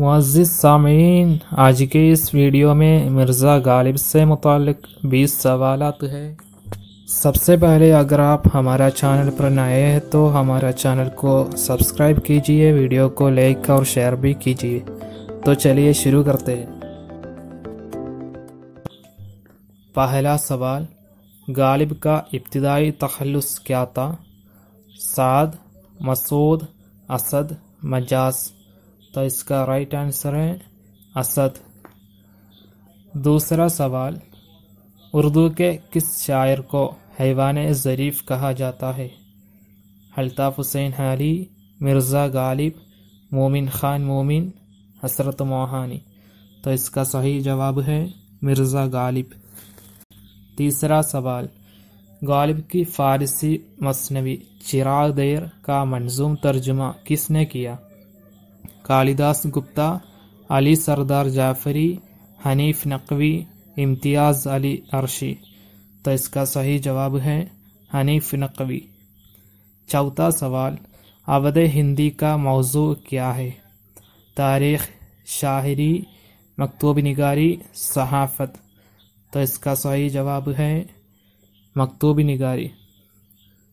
मज़द सामीन आज के इस वीडियो में मिर्ज़ा गालिब से मुतक बीस सवाल है सबसे पहले अगर आप हमारा चैनल पर नए हैं तो हमारा चैनल को सब्सक्राइब कीजिए वीडियो को लाइक और शेयर भी कीजिए तो चलिए शुरू करते हैं पहला सवाल गालिब का इब्तदाई तखलस क्या था साद मसूद असद मजाज तो इसका राइट आंसर है असद दूसरा सवाल उर्दू के किस शायर को हैवान ज़रीफ़ कहा जाता है अल्ताफ़ हुसैन हाली मिर्ज़ा गालिब मोमिन ख़ान मोमिन हसरत मोहानी तो इसका सही जवाब है मिर्ज़ा गालिब तीसरा सवाल गालिब की फ़ारसी मसनवी चिराग देर का मंजूम तर्जुमा किसने किया कालिदास गुप्ता अली सरदार जाफरी हनीफ नकवी इम्तियाज़ अली अर्शी तो इसका सही जवाब है हनीफ नकवी चौथा सवाल अवध हिंदी का मौजू क्या है तारीख़ शायरी मकतूब निगारी सहाफ़त तो इसका सही जवाब है मकतूब निगारी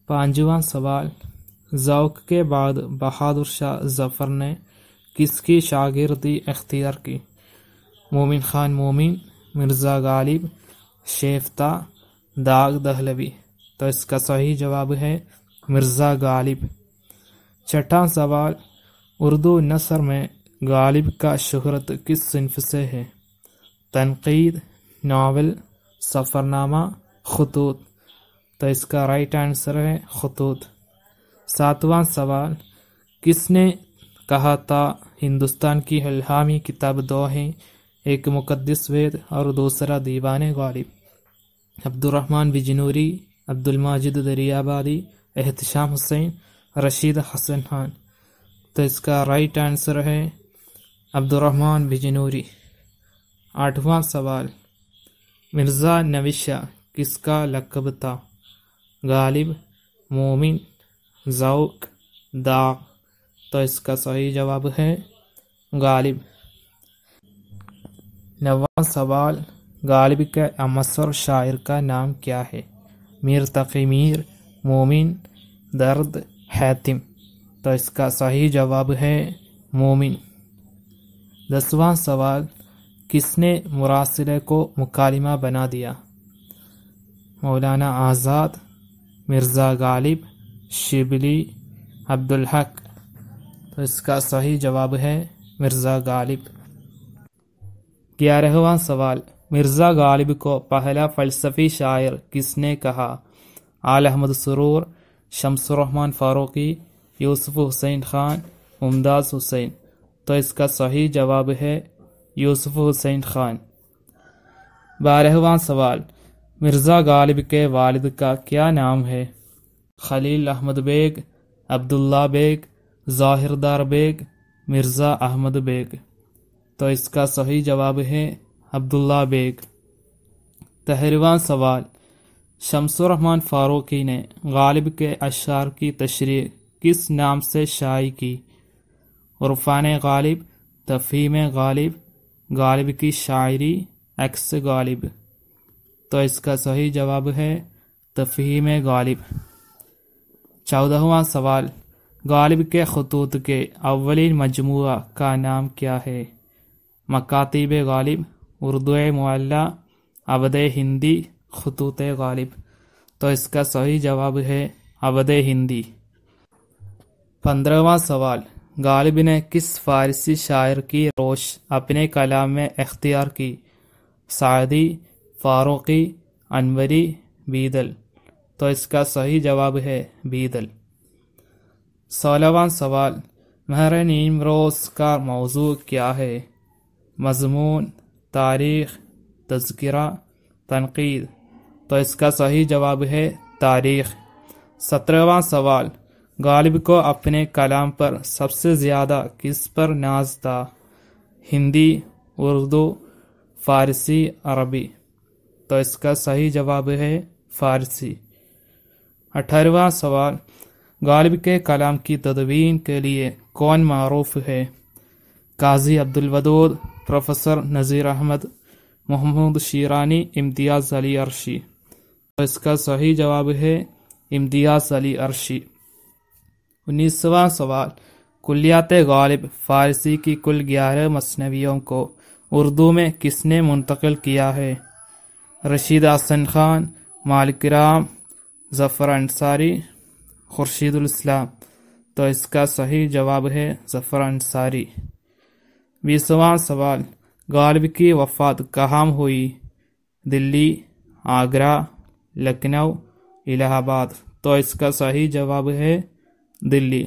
पाँचवा सवाल जौक के बाद बहादुर शाह जफ़र ने किसकी शागिर्दी अख्तियार की मोमिन खान मोमिन मिर्ज़ा गालिब शेफ्ता दाग दहलवी तो इसका सही जवाब है मिर्ज़ा गालिब छठा सवाल उर्दू नसर में गालिब का शहरत किस सिंफ से है तनकीद नावल सफ़रनामा खतूत तो इसका राइट आंसर है खतूत सातवां सवाल किसने कहा था हिंदुस्तान की हल्हामी किताब दो हैं एक मुकदस वेद और दूसरा दीवान गालिब अब्दुलरहमान बिजनूरी अब्दुलमाजिद दरियाबादी एहतशाम हुसैन रशीद हसन खान तो इसका राइट आंसर है अब्दुलरहमान बिजनूरी आठवां सवाल मिर्ज़ा नविशा किसका लकब था गालिब मोमिन जाऊक दाग तो इसका सही जवाब है गालिब नवा सवाल गालिब के अमसर शायर का नाम क्या है मीर तकी मीर मोमिन दर्द हैतिम तो इसका सही जवाब है मोमिन दसवां सवाल किसने मुरासिले को मुकालिमा बना दिया मौलाना आज़ाद मिर्ज़ा गालिब शिबली अब्दुल हक तो इसका सही जवाब है मिर्ज़ा गालिब ग्यारहवा सवाल मिर्ज़ा गालिब को पहला फ़लसफ़ी शायर किसने कहा आल अहमद सरूर शमसरहमान फ़ारूकी यूसुफ हुसैन ख़ान मुमदाज हुसैन तो इसका सही जवाब है यूसुफ हुसैन ख़ान बारहवा सवाल मिर्ज़ा गालिब के वालिद का क्या नाम है खलील अहमद बेग अब्दुल्ला बेग जाहिरदार बेग मिर्ज़ा अहमद बेग तो इसका सही जवाब है अब्दुल्ला बेग तहरीवान सवाल शमसरहमान फ़ारूकी ने गालिब के अशार की तशरी किस नाम से शाई की उरफान गालिब तफ़ीम गालिब गालिब की शायरी एक्स गालिब तो इसका सही जवाब है तफ़हीम गालिब चौदहवा सवाल गालिब के खतूत के अवलिन मजमू का नाम क्या है मकातीब गालिब उर्दू मुल्ला अवद हिंदी खतूत गालिब तो इसका सही जवाब है अवद हिंदी पंद्रहवा सवाल गालिब ने किस फारसी शायर की रोश अपने कलाम में अख्तियार की सादी फारूकी अनवरी बीदल तो इसका सही जवाब है बीदल सोलहवा सवाल महर रोज़ का मौजू क्या है मजमून तारीख़ तस्करा तनकीद तो इसका सही जवाब है तारीख़ सत्रहवा सवाल गालिब को अपने कलाम पर सबसे ज़्यादा किस पर नाज था हिंदी उर्दू फारसी अरबी तो इसका सही जवाब है फारसी अठारवा सवाल गालिब के कलाम की तदवीन के लिए कौन मरूफ है काजी अब्दुलवदूद प्रोफेसर नज़ीर अहमद मोहम्मद शीरानी इम्तियाज़ अली अर्शी तो इसका सही जवाब है इम्तियाज़ अली अर्शी उन्नीसवा सवाल कुलियात गालिब फ़ारसी की कुल ग्यारह मसनवियों को उर्दू में किसने मुंतकिल किया है रशीद हसन खान मालिक राम जफ़र अंसारी खुर्शीदुल्स्लाम तो इसका सही जवाब है जफ़र अंसारी बीसवा सवाल गालिब की वफात कहाँ हुई दिल्ली आगरा लखनऊ इलाहाबाद तो इसका सही जवाब है दिल्ली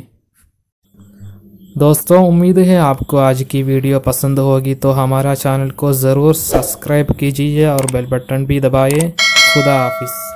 दोस्तों उम्मीद है आपको आज की वीडियो पसंद होगी तो हमारा चैनल को ज़रूर सब्सक्राइब कीजिए और बेल बटन भी दबाएं। खुदा हाफिज़